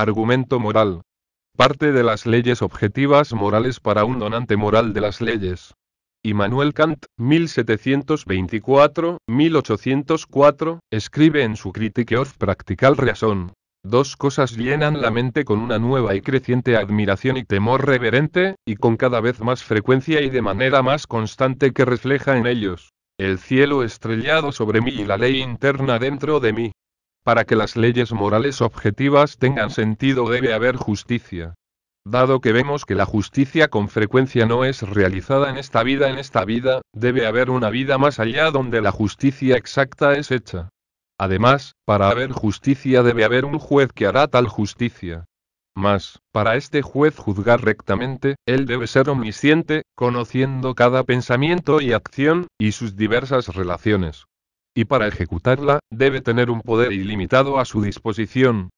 Argumento moral. Parte de las leyes objetivas morales para un donante moral de las leyes. Immanuel Kant, 1724-1804, escribe en su Critique of Practical Reason. Dos cosas llenan la mente con una nueva y creciente admiración y temor reverente, y con cada vez más frecuencia y de manera más constante que refleja en ellos. El cielo estrellado sobre mí y la ley interna dentro de mí. Para que las leyes morales objetivas tengan sentido debe haber justicia. Dado que vemos que la justicia con frecuencia no es realizada en esta vida, en esta vida, debe haber una vida más allá donde la justicia exacta es hecha. Además, para haber justicia debe haber un juez que hará tal justicia. Mas, para este juez juzgar rectamente, él debe ser omnisciente, conociendo cada pensamiento y acción, y sus diversas relaciones. Y para ejecutarla, debe tener un poder ilimitado a su disposición.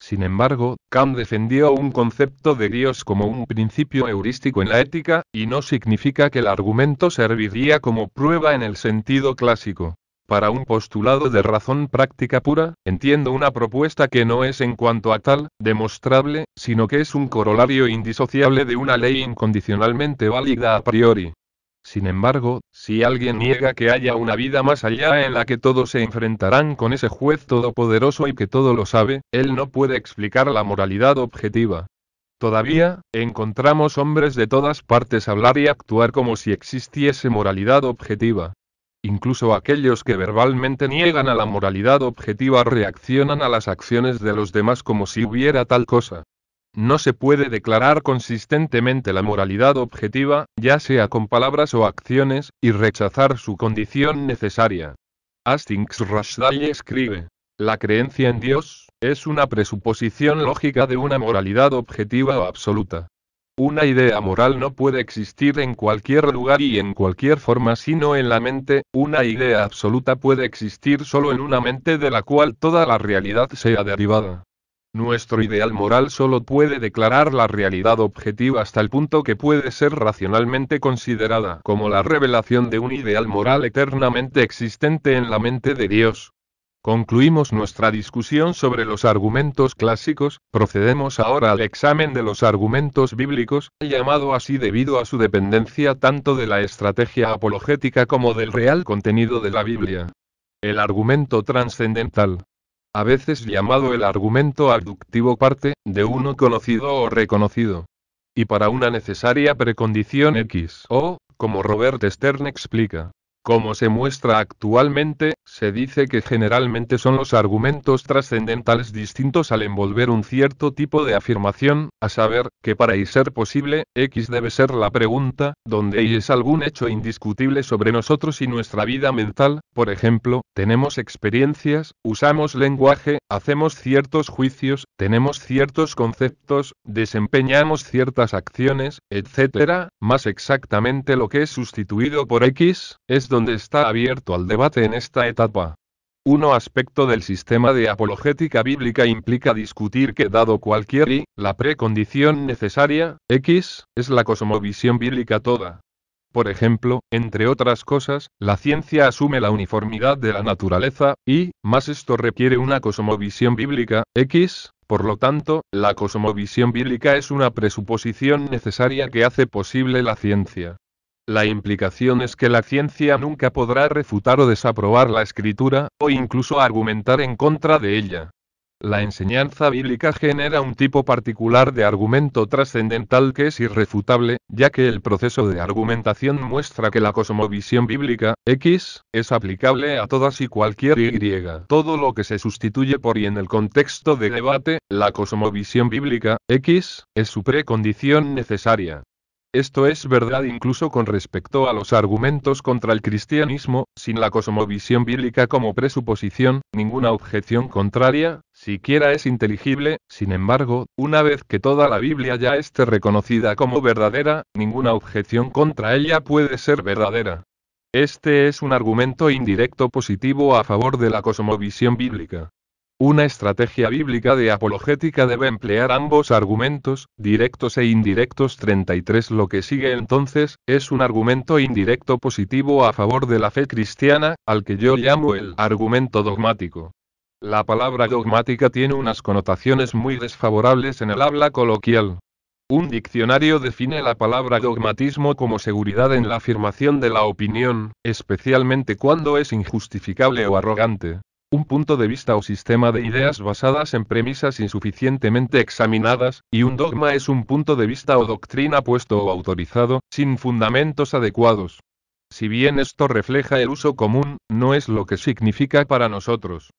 Sin embargo, Kant defendió un concepto de Dios como un principio heurístico en la ética, y no significa que el argumento serviría como prueba en el sentido clásico. Para un postulado de razón práctica pura, entiendo una propuesta que no es en cuanto a tal, demostrable, sino que es un corolario indisociable de una ley incondicionalmente válida a priori. Sin embargo, si alguien niega que haya una vida más allá en la que todos se enfrentarán con ese juez todopoderoso y que todo lo sabe, él no puede explicar la moralidad objetiva. Todavía, encontramos hombres de todas partes hablar y actuar como si existiese moralidad objetiva. Incluso aquellos que verbalmente niegan a la moralidad objetiva reaccionan a las acciones de los demás como si hubiera tal cosa. No se puede declarar consistentemente la moralidad objetiva, ya sea con palabras o acciones, y rechazar su condición necesaria. Hastings Rashdall escribe, La creencia en Dios, es una presuposición lógica de una moralidad objetiva o absoluta. Una idea moral no puede existir en cualquier lugar y en cualquier forma sino en la mente, una idea absoluta puede existir solo en una mente de la cual toda la realidad sea derivada. Nuestro ideal moral solo puede declarar la realidad objetiva hasta el punto que puede ser racionalmente considerada como la revelación de un ideal moral eternamente existente en la mente de Dios. Concluimos nuestra discusión sobre los argumentos clásicos, procedemos ahora al examen de los argumentos bíblicos, llamado así debido a su dependencia tanto de la estrategia apologética como del real contenido de la Biblia. El argumento trascendental a veces llamado el argumento abductivo parte, de uno conocido o reconocido. Y para una necesaria precondición X o, como Robert Stern explica, como se muestra actualmente, se dice que generalmente son los argumentos trascendentales distintos al envolver un cierto tipo de afirmación, a saber, que para y ser posible, X debe ser la pregunta, donde Y es algún hecho indiscutible sobre nosotros y nuestra vida mental, por ejemplo, tenemos experiencias, usamos lenguaje, hacemos ciertos juicios, tenemos ciertos conceptos, desempeñamos ciertas acciones, etc., más exactamente lo que es sustituido por X, es donde donde está abierto al debate en esta etapa. Uno aspecto del sistema de apologética bíblica implica discutir que dado cualquier y, la precondición necesaria, X, es la cosmovisión bíblica toda. Por ejemplo, entre otras cosas, la ciencia asume la uniformidad de la naturaleza, y, más esto requiere una cosmovisión bíblica, X, por lo tanto, la cosmovisión bíblica es una presuposición necesaria que hace posible la ciencia. La implicación es que la ciencia nunca podrá refutar o desaprobar la escritura, o incluso argumentar en contra de ella. La enseñanza bíblica genera un tipo particular de argumento trascendental que es irrefutable, ya que el proceso de argumentación muestra que la cosmovisión bíblica, X, es aplicable a todas y cualquier Y. Todo lo que se sustituye por Y en el contexto de debate, la cosmovisión bíblica, X, es su precondición necesaria. Esto es verdad incluso con respecto a los argumentos contra el cristianismo, sin la cosmovisión bíblica como presuposición, ninguna objeción contraria, siquiera es inteligible, sin embargo, una vez que toda la Biblia ya esté reconocida como verdadera, ninguna objeción contra ella puede ser verdadera. Este es un argumento indirecto positivo a favor de la cosmovisión bíblica. Una estrategia bíblica de apologética debe emplear ambos argumentos, directos e indirectos 33. Lo que sigue entonces, es un argumento indirecto positivo a favor de la fe cristiana, al que yo llamo el argumento dogmático. La palabra dogmática tiene unas connotaciones muy desfavorables en el habla coloquial. Un diccionario define la palabra dogmatismo como seguridad en la afirmación de la opinión, especialmente cuando es injustificable o arrogante un punto de vista o sistema de ideas basadas en premisas insuficientemente examinadas, y un dogma es un punto de vista o doctrina puesto o autorizado, sin fundamentos adecuados. Si bien esto refleja el uso común, no es lo que significa para nosotros.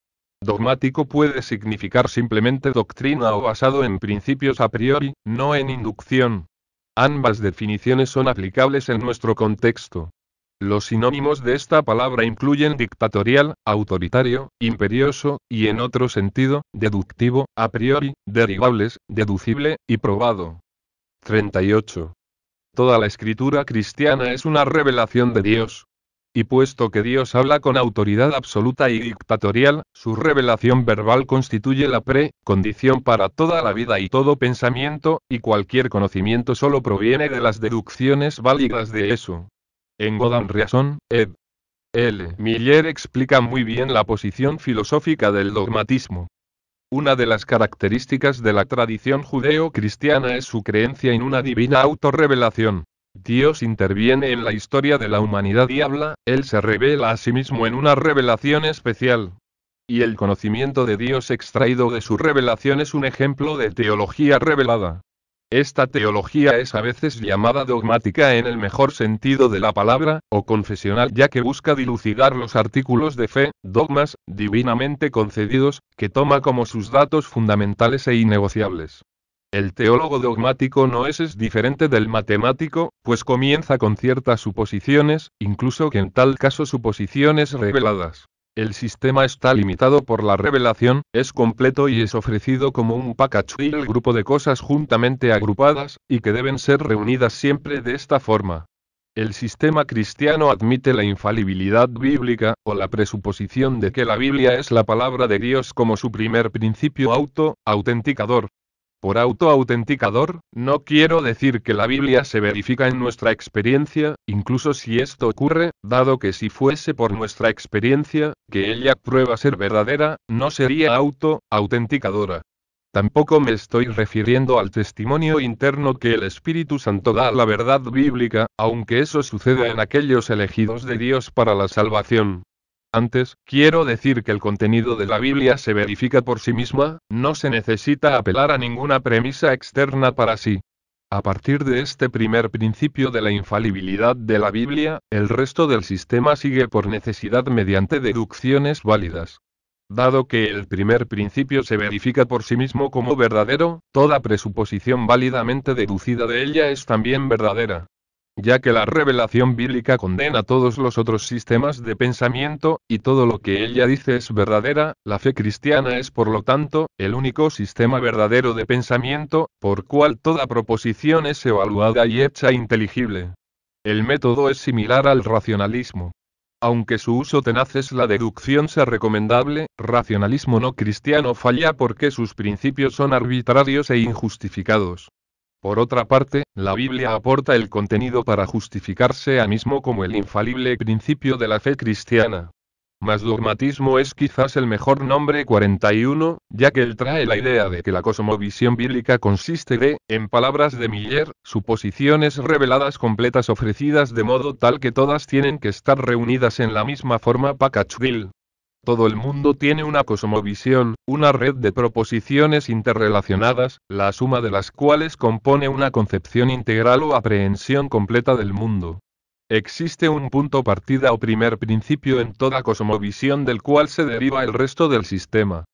Dogmático puede significar simplemente doctrina o basado en principios a priori, no en inducción. Ambas definiciones son aplicables en nuestro contexto. Los sinónimos de esta palabra incluyen dictatorial, autoritario, imperioso, y en otro sentido, deductivo, a priori, derivables, deducible, y probado. 38. Toda la escritura cristiana es una revelación de Dios. Y puesto que Dios habla con autoridad absoluta y dictatorial, su revelación verbal constituye la pre-condición para toda la vida y todo pensamiento, y cualquier conocimiento solo proviene de las deducciones válidas de eso. En Godan Reason, ed. L. Miller explica muy bien la posición filosófica del dogmatismo. Una de las características de la tradición judeo-cristiana es su creencia en una divina autorrevelación. Dios interviene en la historia de la humanidad y habla, Él se revela a sí mismo en una revelación especial. Y el conocimiento de Dios extraído de su revelación es un ejemplo de teología revelada. Esta teología es a veces llamada dogmática en el mejor sentido de la palabra, o confesional, ya que busca dilucidar los artículos de fe, dogmas, divinamente concedidos, que toma como sus datos fundamentales e innegociables. El teólogo dogmático no es, es diferente del matemático, pues comienza con ciertas suposiciones, incluso que en tal caso suposiciones reveladas. El sistema está limitado por la revelación, es completo y es ofrecido como un package el grupo de cosas juntamente agrupadas, y que deben ser reunidas siempre de esta forma. El sistema cristiano admite la infalibilidad bíblica, o la presuposición de que la Biblia es la palabra de Dios como su primer principio auto, autenticador, por autoautenticador, no quiero decir que la Biblia se verifica en nuestra experiencia, incluso si esto ocurre, dado que si fuese por nuestra experiencia, que ella prueba ser verdadera, no sería autoautenticadora. Tampoco me estoy refiriendo al testimonio interno que el Espíritu Santo da a la verdad bíblica, aunque eso suceda en aquellos elegidos de Dios para la salvación, antes, quiero decir que el contenido de la Biblia se verifica por sí misma, no se necesita apelar a ninguna premisa externa para sí. A partir de este primer principio de la infalibilidad de la Biblia, el resto del sistema sigue por necesidad mediante deducciones válidas. Dado que el primer principio se verifica por sí mismo como verdadero, toda presuposición válidamente deducida de ella es también verdadera ya que la revelación bíblica condena todos los otros sistemas de pensamiento, y todo lo que ella dice es verdadera, la fe cristiana es por lo tanto, el único sistema verdadero de pensamiento, por cual toda proposición es evaluada y hecha inteligible. El método es similar al racionalismo. Aunque su uso tenaz es la deducción sea recomendable, racionalismo no cristiano falla porque sus principios son arbitrarios e injustificados. Por otra parte, la Biblia aporta el contenido para justificarse a mismo como el infalible principio de la fe cristiana. Mas dogmatismo es quizás el mejor nombre 41, ya que él trae la idea de que la cosmovisión bíblica consiste de, en palabras de Miller, suposiciones reveladas completas ofrecidas de modo tal que todas tienen que estar reunidas en la misma forma pacachvil, todo el mundo tiene una cosmovisión, una red de proposiciones interrelacionadas, la suma de las cuales compone una concepción integral o aprehensión completa del mundo. Existe un punto partida o primer principio en toda cosmovisión del cual se deriva el resto del sistema.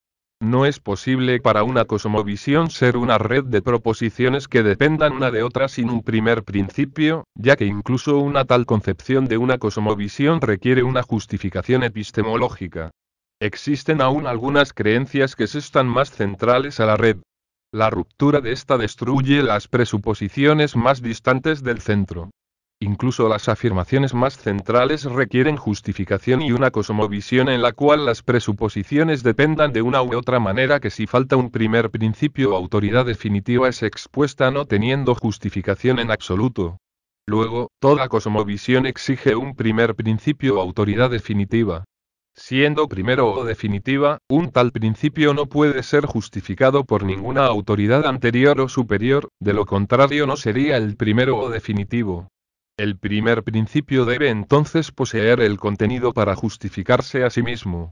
No es posible para una cosmovisión ser una red de proposiciones que dependan una de otra sin un primer principio, ya que incluso una tal concepción de una cosmovisión requiere una justificación epistemológica. Existen aún algunas creencias que se están más centrales a la red. La ruptura de esta destruye las presuposiciones más distantes del centro. Incluso las afirmaciones más centrales requieren justificación y una cosmovisión en la cual las presuposiciones dependan de una u otra manera que si falta un primer principio o autoridad definitiva es expuesta no teniendo justificación en absoluto. Luego, toda cosmovisión exige un primer principio o autoridad definitiva. Siendo primero o definitiva, un tal principio no puede ser justificado por ninguna autoridad anterior o superior, de lo contrario no sería el primero o definitivo. El primer principio debe entonces poseer el contenido para justificarse a sí mismo.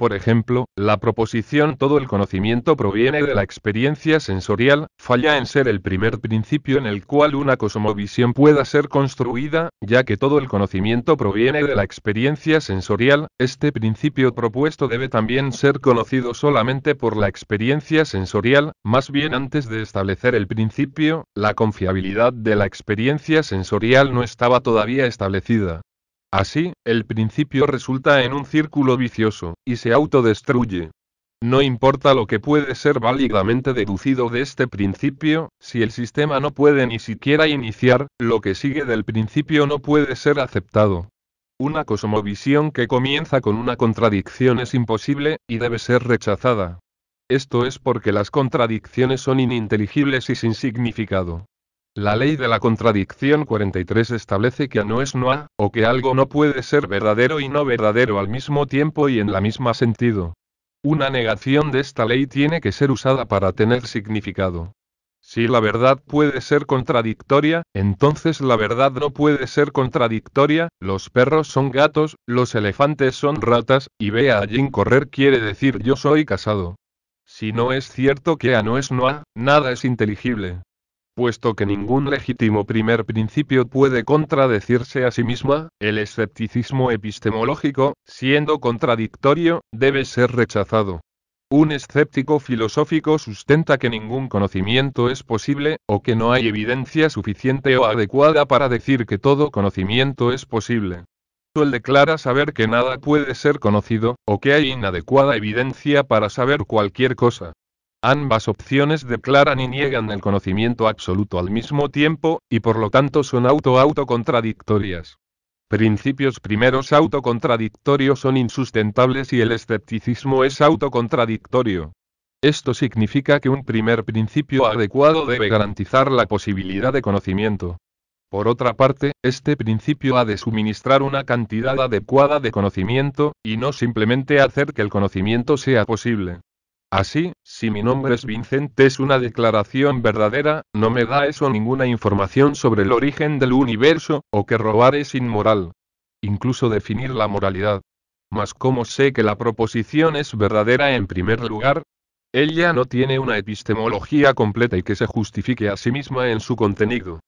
Por ejemplo, la proposición todo el conocimiento proviene de la experiencia sensorial, falla en ser el primer principio en el cual una cosmovisión pueda ser construida, ya que todo el conocimiento proviene de la experiencia sensorial, este principio propuesto debe también ser conocido solamente por la experiencia sensorial, más bien antes de establecer el principio, la confiabilidad de la experiencia sensorial no estaba todavía establecida. Así, el principio resulta en un círculo vicioso, y se autodestruye. No importa lo que puede ser válidamente deducido de este principio, si el sistema no puede ni siquiera iniciar, lo que sigue del principio no puede ser aceptado. Una cosmovisión que comienza con una contradicción es imposible, y debe ser rechazada. Esto es porque las contradicciones son ininteligibles y sin significado. La ley de la contradicción 43 establece que a no es no a, o que algo no puede ser verdadero y no verdadero al mismo tiempo y en la misma sentido. Una negación de esta ley tiene que ser usada para tener significado. Si la verdad puede ser contradictoria, entonces la verdad no puede ser contradictoria, los perros son gatos, los elefantes son ratas, y ve a correr quiere decir yo soy casado. Si no es cierto que A no es no A, nada es inteligible puesto que ningún legítimo primer principio puede contradecirse a sí misma, el escepticismo epistemológico, siendo contradictorio, debe ser rechazado. Un escéptico filosófico sustenta que ningún conocimiento es posible, o que no hay evidencia suficiente o adecuada para decir que todo conocimiento es posible. Él declara saber que nada puede ser conocido, o que hay inadecuada evidencia para saber cualquier cosa. Ambas opciones declaran y niegan el conocimiento absoluto al mismo tiempo, y por lo tanto son auto autocontradictorias Principios primeros autocontradictorios son insustentables y el escepticismo es autocontradictorio. Esto significa que un primer principio adecuado debe garantizar la posibilidad de conocimiento. Por otra parte, este principio ha de suministrar una cantidad adecuada de conocimiento, y no simplemente hacer que el conocimiento sea posible. Así, si mi nombre es Vincent es una declaración verdadera, no me da eso ninguna información sobre el origen del universo, o que robar es inmoral. Incluso definir la moralidad. Mas ¿cómo sé que la proposición es verdadera en primer lugar? Ella no tiene una epistemología completa y que se justifique a sí misma en su contenido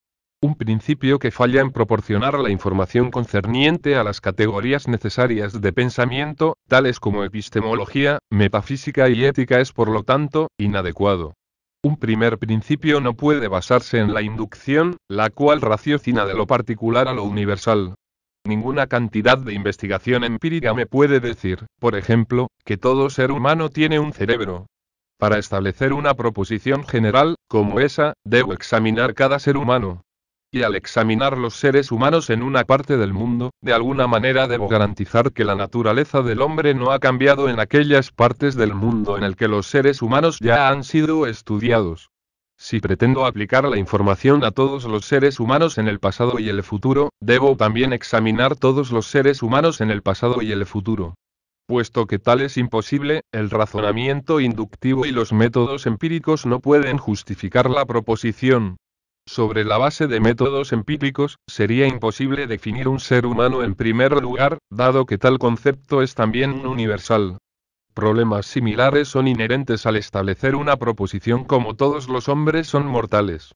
un principio que falla en proporcionar la información concerniente a las categorías necesarias de pensamiento, tales como epistemología, metafísica y ética es por lo tanto, inadecuado. Un primer principio no puede basarse en la inducción, la cual raciocina de lo particular a lo universal. Ninguna cantidad de investigación empírica me puede decir, por ejemplo, que todo ser humano tiene un cerebro, para establecer una proposición general, como esa, debo examinar cada ser humano. Y al examinar los seres humanos en una parte del mundo, de alguna manera debo garantizar que la naturaleza del hombre no ha cambiado en aquellas partes del mundo en el que los seres humanos ya han sido estudiados. Si pretendo aplicar la información a todos los seres humanos en el pasado y el futuro, debo también examinar todos los seres humanos en el pasado y el futuro. Puesto que tal es imposible, el razonamiento inductivo y los métodos empíricos no pueden justificar la proposición, sobre la base de métodos empíricos, sería imposible definir un ser humano en primer lugar, dado que tal concepto es también un universal. Problemas similares son inherentes al establecer una proposición como todos los hombres son mortales.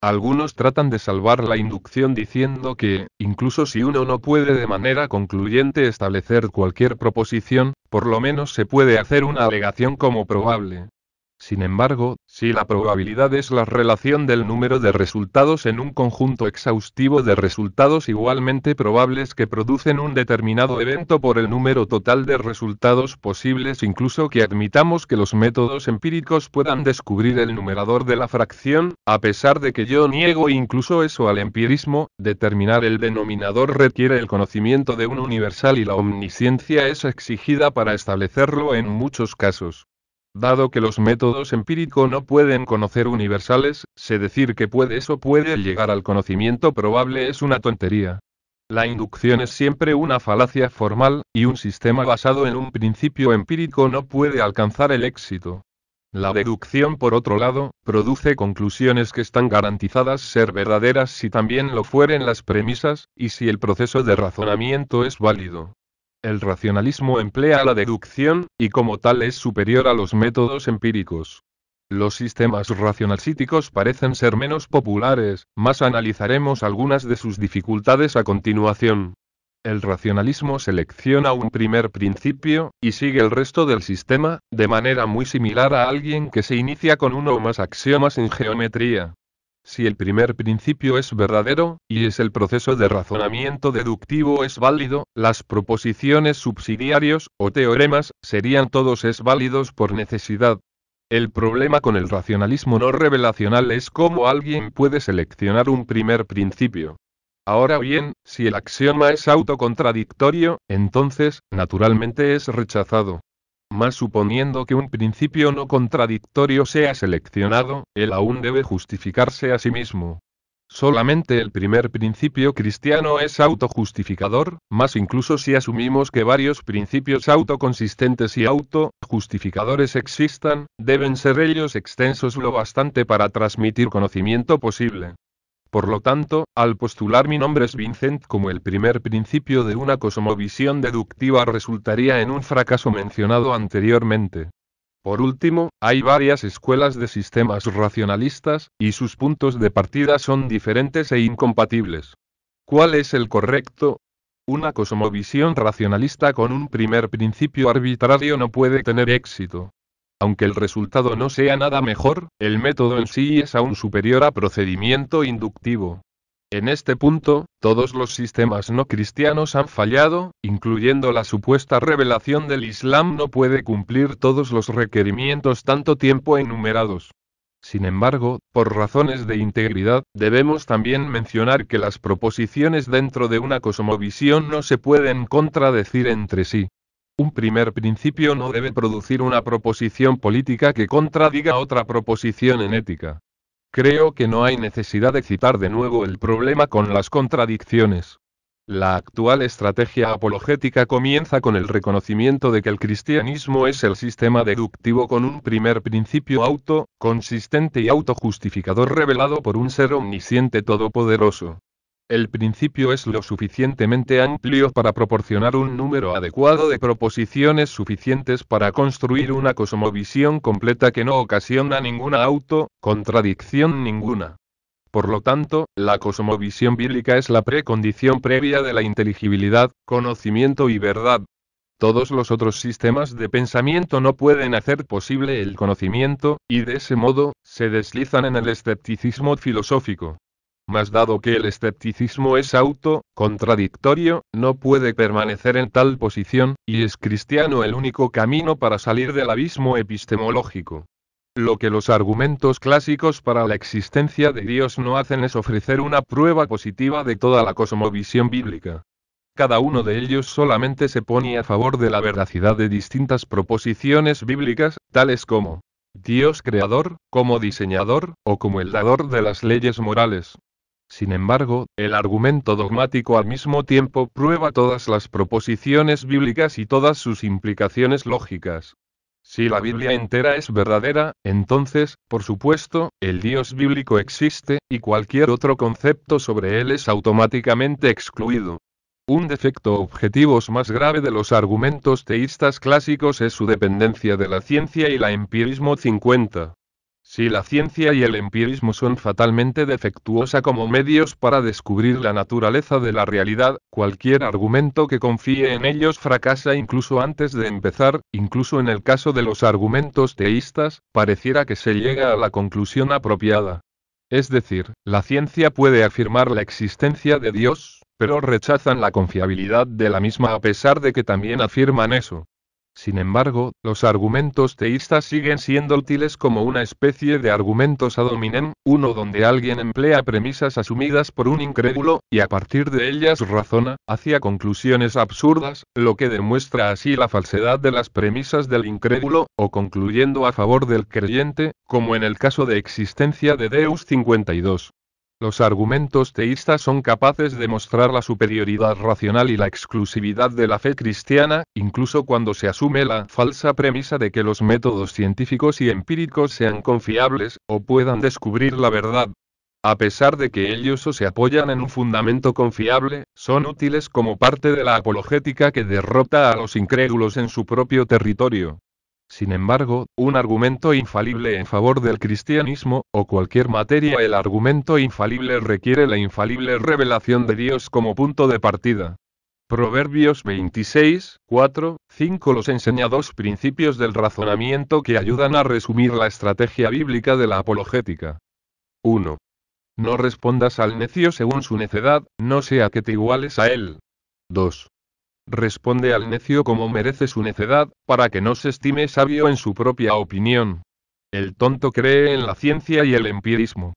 Algunos tratan de salvar la inducción diciendo que, incluso si uno no puede de manera concluyente establecer cualquier proposición, por lo menos se puede hacer una alegación como probable. Sin embargo, si la probabilidad es la relación del número de resultados en un conjunto exhaustivo de resultados igualmente probables que producen un determinado evento por el número total de resultados posibles, incluso que admitamos que los métodos empíricos puedan descubrir el numerador de la fracción, a pesar de que yo niego incluso eso al empirismo, determinar el denominador requiere el conocimiento de un universal y la omnisciencia es exigida para establecerlo en muchos casos. Dado que los métodos empíricos no pueden conocer universales, se decir que puede o puede llegar al conocimiento probable es una tontería. La inducción es siempre una falacia formal, y un sistema basado en un principio empírico no puede alcanzar el éxito. La deducción, por otro lado, produce conclusiones que están garantizadas ser verdaderas si también lo fueren las premisas, y si el proceso de razonamiento es válido. El racionalismo emplea la deducción, y como tal es superior a los métodos empíricos. Los sistemas racionalcíticos parecen ser menos populares, más analizaremos algunas de sus dificultades a continuación. El racionalismo selecciona un primer principio, y sigue el resto del sistema, de manera muy similar a alguien que se inicia con uno o más axiomas en geometría. Si el primer principio es verdadero, y es el proceso de razonamiento deductivo es válido, las proposiciones subsidiarios, o teoremas, serían todos es válidos por necesidad. El problema con el racionalismo no revelacional es cómo alguien puede seleccionar un primer principio. Ahora bien, si el axioma es autocontradictorio, entonces, naturalmente es rechazado. Mas suponiendo que un principio no contradictorio sea seleccionado, él aún debe justificarse a sí mismo. Solamente el primer principio cristiano es autojustificador, más incluso si asumimos que varios principios autoconsistentes y auto-justificadores existan, deben ser ellos extensos lo bastante para transmitir conocimiento posible. Por lo tanto, al postular mi nombre es Vincent como el primer principio de una cosmovisión deductiva resultaría en un fracaso mencionado anteriormente. Por último, hay varias escuelas de sistemas racionalistas, y sus puntos de partida son diferentes e incompatibles. ¿Cuál es el correcto? Una cosmovisión racionalista con un primer principio arbitrario no puede tener éxito. Aunque el resultado no sea nada mejor, el método en sí es aún superior a procedimiento inductivo. En este punto, todos los sistemas no cristianos han fallado, incluyendo la supuesta revelación del Islam no puede cumplir todos los requerimientos tanto tiempo enumerados. Sin embargo, por razones de integridad, debemos también mencionar que las proposiciones dentro de una cosmovisión no se pueden contradecir entre sí. Un primer principio no debe producir una proposición política que contradiga otra proposición en ética. Creo que no hay necesidad de citar de nuevo el problema con las contradicciones. La actual estrategia apologética comienza con el reconocimiento de que el cristianismo es el sistema deductivo con un primer principio auto, consistente y autojustificador revelado por un ser omnisciente todopoderoso. El principio es lo suficientemente amplio para proporcionar un número adecuado de proposiciones suficientes para construir una cosmovisión completa que no ocasiona ninguna auto, contradicción ninguna. Por lo tanto, la cosmovisión bíblica es la precondición previa de la inteligibilidad, conocimiento y verdad. Todos los otros sistemas de pensamiento no pueden hacer posible el conocimiento, y de ese modo, se deslizan en el escepticismo filosófico mas dado que el escepticismo es auto, contradictorio, no puede permanecer en tal posición, y es cristiano el único camino para salir del abismo epistemológico. Lo que los argumentos clásicos para la existencia de Dios no hacen es ofrecer una prueba positiva de toda la cosmovisión bíblica. Cada uno de ellos solamente se pone a favor de la veracidad de distintas proposiciones bíblicas, tales como Dios creador, como diseñador, o como el dador de las leyes morales, sin embargo, el argumento dogmático al mismo tiempo prueba todas las proposiciones bíblicas y todas sus implicaciones lógicas. Si la Biblia entera es verdadera, entonces, por supuesto, el Dios bíblico existe, y cualquier otro concepto sobre él es automáticamente excluido. Un defecto objetivo más grave de los argumentos teístas clásicos es su dependencia de la ciencia y la empirismo 50. Si la ciencia y el empirismo son fatalmente defectuosa como medios para descubrir la naturaleza de la realidad, cualquier argumento que confíe en ellos fracasa incluso antes de empezar, incluso en el caso de los argumentos teístas, pareciera que se llega a la conclusión apropiada. Es decir, la ciencia puede afirmar la existencia de Dios, pero rechazan la confiabilidad de la misma a pesar de que también afirman eso. Sin embargo, los argumentos teístas siguen siendo útiles como una especie de argumentos ad hominem, uno donde alguien emplea premisas asumidas por un incrédulo, y a partir de ellas razona, hacia conclusiones absurdas, lo que demuestra así la falsedad de las premisas del incrédulo, o concluyendo a favor del creyente, como en el caso de existencia de Deus 52. Los argumentos teístas son capaces de mostrar la superioridad racional y la exclusividad de la fe cristiana, incluso cuando se asume la falsa premisa de que los métodos científicos y empíricos sean confiables, o puedan descubrir la verdad. A pesar de que ellos o se apoyan en un fundamento confiable, son útiles como parte de la apologética que derrota a los incrédulos en su propio territorio. Sin embargo, un argumento infalible en favor del cristianismo, o cualquier materia, el argumento infalible requiere la infalible revelación de Dios como punto de partida. Proverbios 26, 4, 5 Los enseñados principios del razonamiento que ayudan a resumir la estrategia bíblica de la apologética. 1. No respondas al necio según su necedad, no sea que te iguales a él. 2 responde al necio como merece su necedad, para que no se estime sabio en su propia opinión. El tonto cree en la ciencia y el empirismo.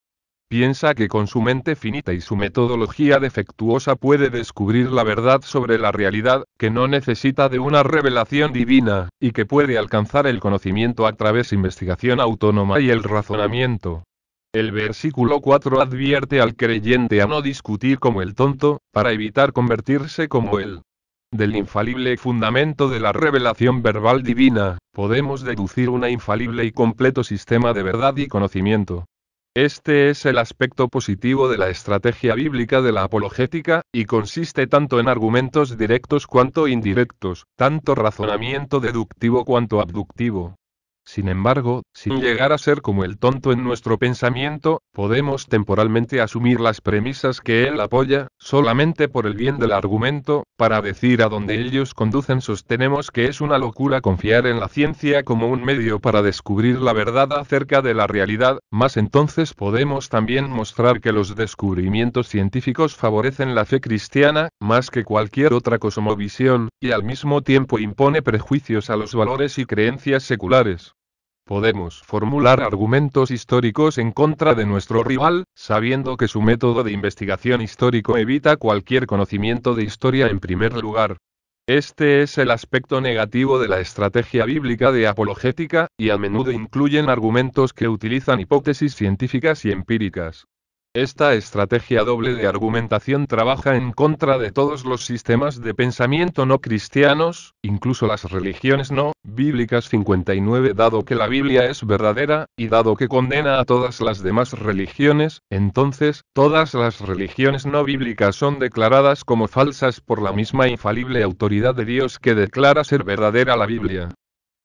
Piensa que con su mente finita y su metodología defectuosa puede descubrir la verdad sobre la realidad, que no necesita de una revelación divina, y que puede alcanzar el conocimiento a través de investigación autónoma y el razonamiento. El versículo 4 advierte al creyente a no discutir como el tonto, para evitar convertirse como él del infalible fundamento de la revelación verbal divina, podemos deducir un infalible y completo sistema de verdad y conocimiento. Este es el aspecto positivo de la estrategia bíblica de la apologética, y consiste tanto en argumentos directos cuanto indirectos, tanto razonamiento deductivo cuanto abductivo. Sin embargo, sin llegar a ser como el tonto en nuestro pensamiento, podemos temporalmente asumir las premisas que él apoya, solamente por el bien del argumento, para decir a dónde ellos conducen sostenemos que es una locura confiar en la ciencia como un medio para descubrir la verdad acerca de la realidad, más entonces podemos también mostrar que los descubrimientos científicos favorecen la fe cristiana, más que cualquier otra cosmovisión, y al mismo tiempo impone prejuicios a los valores y creencias seculares. Podemos formular argumentos históricos en contra de nuestro rival, sabiendo que su método de investigación histórico evita cualquier conocimiento de historia en primer lugar. Este es el aspecto negativo de la estrategia bíblica de apologética, y a menudo incluyen argumentos que utilizan hipótesis científicas y empíricas. Esta estrategia doble de argumentación trabaja en contra de todos los sistemas de pensamiento no cristianos, incluso las religiones no bíblicas 59 dado que la Biblia es verdadera, y dado que condena a todas las demás religiones, entonces, todas las religiones no bíblicas son declaradas como falsas por la misma infalible autoridad de Dios que declara ser verdadera la Biblia.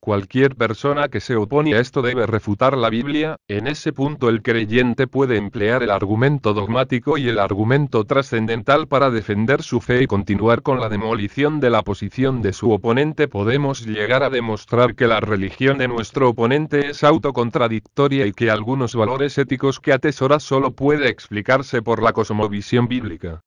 Cualquier persona que se opone a esto debe refutar la Biblia, en ese punto el creyente puede emplear el argumento dogmático y el argumento trascendental para defender su fe y continuar con la demolición de la posición de su oponente. Podemos llegar a demostrar que la religión de nuestro oponente es autocontradictoria y que algunos valores éticos que atesora solo puede explicarse por la cosmovisión bíblica.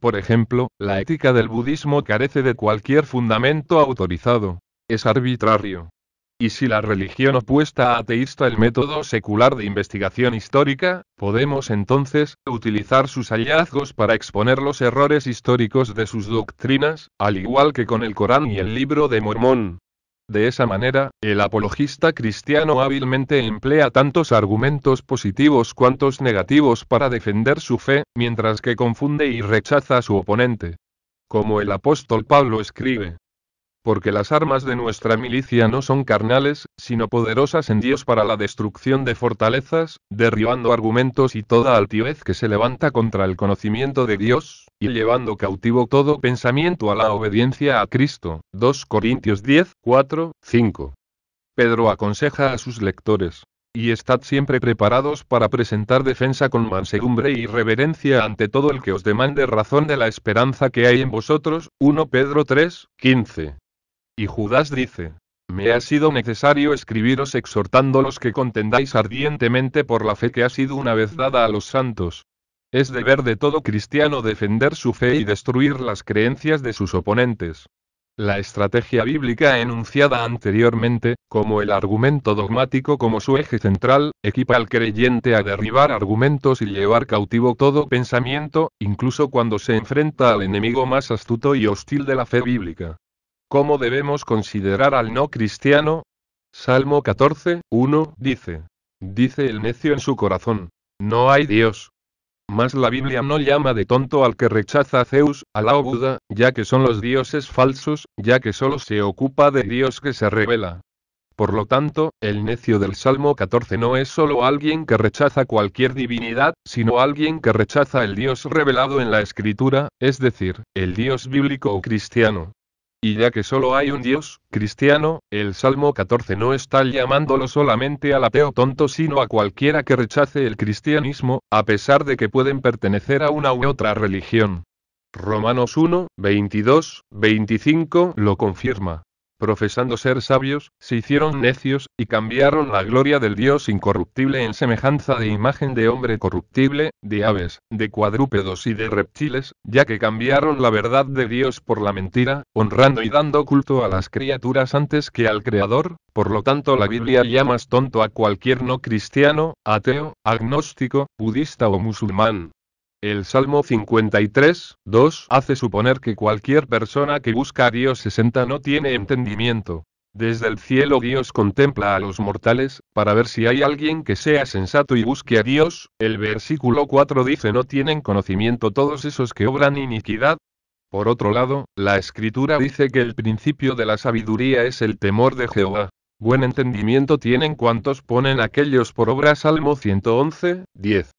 Por ejemplo, la ética del budismo carece de cualquier fundamento autorizado. Es arbitrario. Y si la religión opuesta a ateísta el método secular de investigación histórica, podemos entonces utilizar sus hallazgos para exponer los errores históricos de sus doctrinas, al igual que con el Corán y el libro de Mormón. De esa manera, el apologista cristiano hábilmente emplea tantos argumentos positivos cuantos negativos para defender su fe, mientras que confunde y rechaza a su oponente. Como el apóstol Pablo escribe, porque las armas de nuestra milicia no son carnales, sino poderosas en Dios para la destrucción de fortalezas, derribando argumentos y toda altivez que se levanta contra el conocimiento de Dios, y llevando cautivo todo pensamiento a la obediencia a Cristo. 2 Corintios 10, 4, 5. Pedro aconseja a sus lectores, y estad siempre preparados para presentar defensa con mansedumbre y reverencia ante todo el que os demande razón de la esperanza que hay en vosotros. 1 Pedro 3, 15. Y Judas dice, me ha sido necesario escribiros exhortando los que contendáis ardientemente por la fe que ha sido una vez dada a los santos. Es deber de todo cristiano defender su fe y destruir las creencias de sus oponentes. La estrategia bíblica enunciada anteriormente, como el argumento dogmático como su eje central, equipa al creyente a derribar argumentos y llevar cautivo todo pensamiento, incluso cuando se enfrenta al enemigo más astuto y hostil de la fe bíblica. ¿Cómo debemos considerar al no cristiano? Salmo 14, 1, dice. Dice el necio en su corazón. No hay Dios. Mas la Biblia no llama de tonto al que rechaza a Zeus, a o Buda, ya que son los dioses falsos, ya que solo se ocupa de Dios que se revela. Por lo tanto, el necio del Salmo 14 no es solo alguien que rechaza cualquier divinidad, sino alguien que rechaza el Dios revelado en la Escritura, es decir, el Dios bíblico o cristiano. Y ya que solo hay un Dios, cristiano, el Salmo 14 no está llamándolo solamente al ateo tonto, sino a cualquiera que rechace el cristianismo, a pesar de que pueden pertenecer a una u otra religión. Romanos 1, 22, 25 lo confirma profesando ser sabios, se hicieron necios, y cambiaron la gloria del Dios incorruptible en semejanza de imagen de hombre corruptible, de aves, de cuadrúpedos y de reptiles, ya que cambiaron la verdad de Dios por la mentira, honrando y dando culto a las criaturas antes que al Creador, por lo tanto la Biblia llamas tonto a cualquier no cristiano, ateo, agnóstico, budista o musulmán, el Salmo 53, 2 hace suponer que cualquier persona que busca a Dios se no tiene entendimiento. Desde el cielo Dios contempla a los mortales, para ver si hay alguien que sea sensato y busque a Dios. El versículo 4 dice no tienen conocimiento todos esos que obran iniquidad. Por otro lado, la escritura dice que el principio de la sabiduría es el temor de Jehová. Buen entendimiento tienen cuantos ponen aquellos por obra. Salmo 111, 10.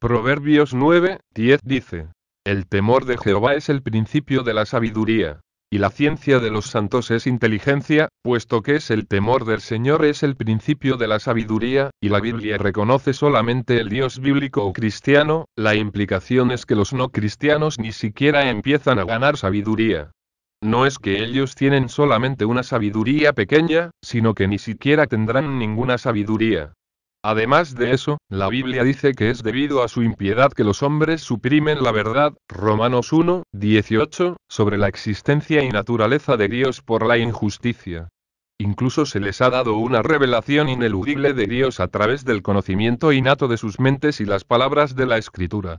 Proverbios 9, 10 dice, El temor de Jehová es el principio de la sabiduría, y la ciencia de los santos es inteligencia, puesto que es el temor del Señor es el principio de la sabiduría, y la Biblia reconoce solamente el Dios bíblico o cristiano, la implicación es que los no cristianos ni siquiera empiezan a ganar sabiduría. No es que ellos tienen solamente una sabiduría pequeña, sino que ni siquiera tendrán ninguna sabiduría. Además de eso, la Biblia dice que es debido a su impiedad que los hombres suprimen la verdad, Romanos 1, 18, sobre la existencia y naturaleza de Dios por la injusticia. Incluso se les ha dado una revelación ineludible de Dios a través del conocimiento innato de sus mentes y las palabras de la Escritura.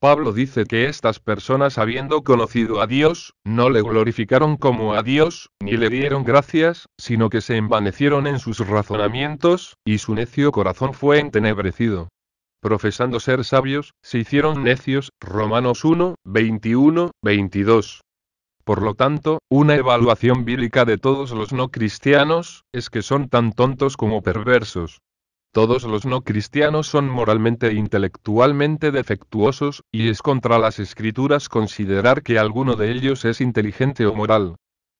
Pablo dice que estas personas habiendo conocido a Dios, no le glorificaron como a Dios, ni le dieron gracias, sino que se envanecieron en sus razonamientos, y su necio corazón fue entenebrecido profesando ser sabios, se hicieron necios. Romanos 1, 21, 22. Por lo tanto, una evaluación bíblica de todos los no cristianos, es que son tan tontos como perversos. Todos los no cristianos son moralmente e intelectualmente defectuosos, y es contra las escrituras considerar que alguno de ellos es inteligente o moral.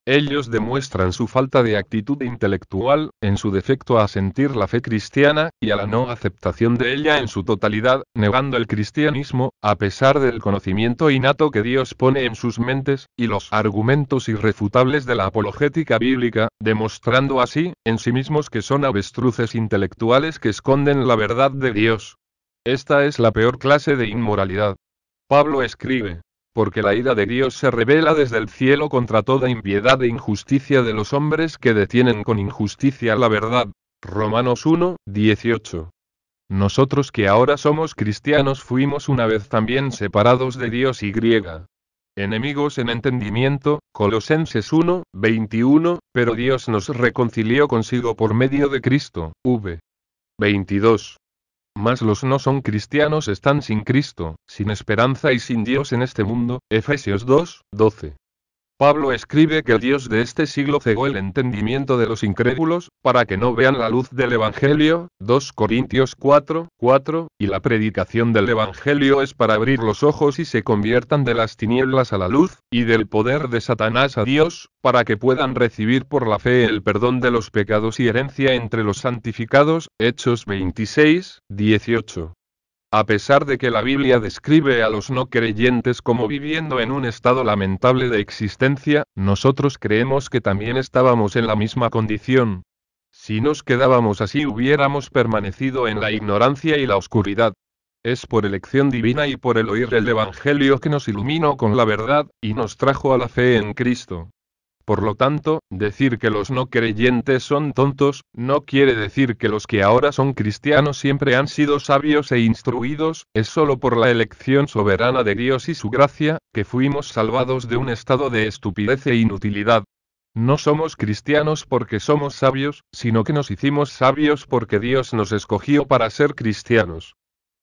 Ellos demuestran su falta de actitud intelectual, en su defecto a sentir la fe cristiana, y a la no aceptación de ella en su totalidad, negando el cristianismo, a pesar del conocimiento innato que Dios pone en sus mentes, y los argumentos irrefutables de la apologética bíblica, demostrando así, en sí mismos que son avestruces intelectuales que esconden la verdad de Dios. Esta es la peor clase de inmoralidad. Pablo escribe, porque la ira de Dios se revela desde el cielo contra toda impiedad e injusticia de los hombres que detienen con injusticia la verdad. Romanos 1, 18. Nosotros que ahora somos cristianos fuimos una vez también separados de Dios y griega. Enemigos en entendimiento, Colosenses 1, 21, pero Dios nos reconcilió consigo por medio de Cristo, v. 22. Mas los no son cristianos están sin Cristo, sin esperanza y sin Dios en este mundo. Efesios 2, 12. Pablo escribe que el Dios de este siglo cegó el entendimiento de los incrédulos, para que no vean la luz del Evangelio, 2 Corintios 4, 4, y la predicación del Evangelio es para abrir los ojos y se conviertan de las tinieblas a la luz, y del poder de Satanás a Dios, para que puedan recibir por la fe el perdón de los pecados y herencia entre los santificados, Hechos 26, 18. A pesar de que la Biblia describe a los no creyentes como viviendo en un estado lamentable de existencia, nosotros creemos que también estábamos en la misma condición. Si nos quedábamos así hubiéramos permanecido en la ignorancia y la oscuridad. Es por elección divina y por el oír del Evangelio que nos iluminó con la verdad, y nos trajo a la fe en Cristo. Por lo tanto, decir que los no creyentes son tontos, no quiere decir que los que ahora son cristianos siempre han sido sabios e instruidos, es solo por la elección soberana de Dios y su gracia, que fuimos salvados de un estado de estupidez e inutilidad. No somos cristianos porque somos sabios, sino que nos hicimos sabios porque Dios nos escogió para ser cristianos.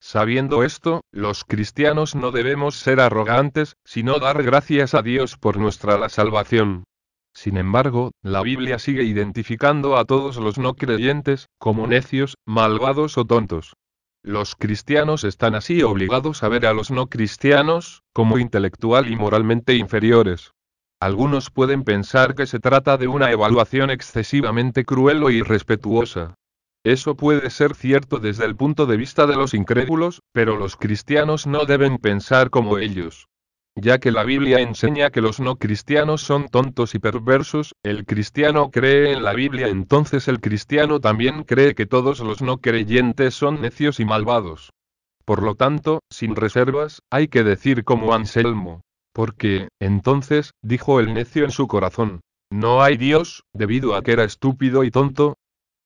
Sabiendo esto, los cristianos no debemos ser arrogantes, sino dar gracias a Dios por nuestra salvación. Sin embargo, la Biblia sigue identificando a todos los no creyentes, como necios, malvados o tontos. Los cristianos están así obligados a ver a los no cristianos, como intelectual y moralmente inferiores. Algunos pueden pensar que se trata de una evaluación excesivamente cruel o irrespetuosa. Eso puede ser cierto desde el punto de vista de los incrédulos, pero los cristianos no deben pensar como ellos ya que la Biblia enseña que los no cristianos son tontos y perversos, el cristiano cree en la Biblia, entonces el cristiano también cree que todos los no creyentes son necios y malvados. Por lo tanto, sin reservas, hay que decir como Anselmo. Porque, entonces, dijo el necio en su corazón, no hay Dios, debido a que era estúpido y tonto,